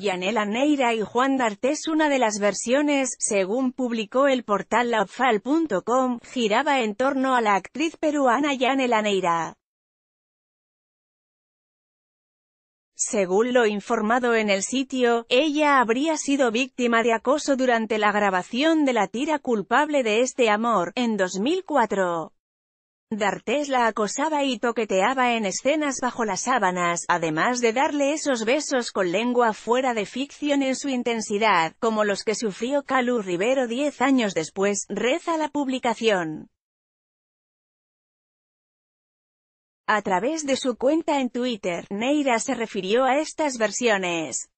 Yanela Neira y Juan D'Artes una de las versiones, según publicó el portal laopfal.com, giraba en torno a la actriz peruana Yanela Neira. Según lo informado en el sitio, ella habría sido víctima de acoso durante la grabación de la tira culpable de este amor, en 2004. D'Artés la acosaba y toqueteaba en escenas bajo las sábanas, además de darle esos besos con lengua fuera de ficción en su intensidad, como los que sufrió Calu Rivero diez años después, reza la publicación. A través de su cuenta en Twitter, Neira se refirió a estas versiones.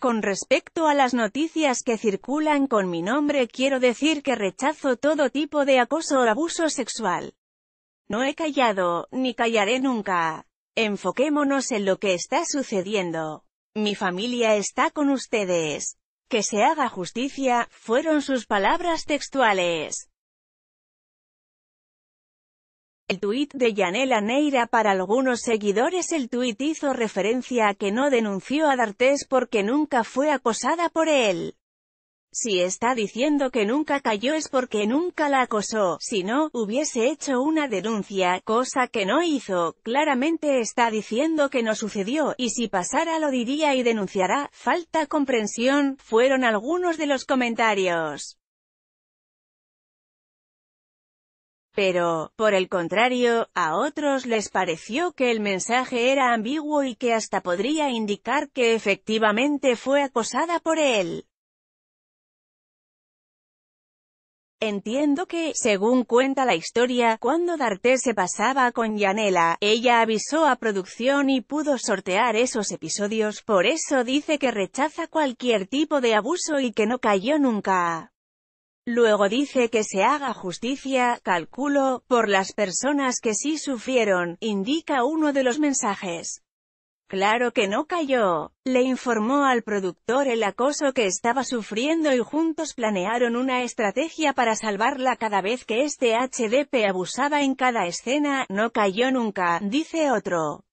Con respecto a las noticias que circulan con mi nombre quiero decir que rechazo todo tipo de acoso o abuso sexual. No he callado, ni callaré nunca. Enfoquémonos en lo que está sucediendo. Mi familia está con ustedes. Que se haga justicia, fueron sus palabras textuales. El tuit de Yanela Neira para algunos seguidores el tuit hizo referencia a que no denunció a D'Artes porque nunca fue acosada por él. Si está diciendo que nunca cayó es porque nunca la acosó, si no, hubiese hecho una denuncia, cosa que no hizo, claramente está diciendo que no sucedió, y si pasara lo diría y denunciará, falta comprensión, fueron algunos de los comentarios. pero, por el contrario, a otros les pareció que el mensaje era ambiguo y que hasta podría indicar que efectivamente fue acosada por él. Entiendo que, según cuenta la historia, cuando D'Arte se pasaba con Yanela, ella avisó a producción y pudo sortear esos episodios, por eso dice que rechaza cualquier tipo de abuso y que no cayó nunca. Luego dice que se haga justicia, calculo, por las personas que sí sufrieron, indica uno de los mensajes. Claro que no cayó. Le informó al productor el acoso que estaba sufriendo y juntos planearon una estrategia para salvarla cada vez que este HDP abusaba en cada escena, no cayó nunca, dice otro.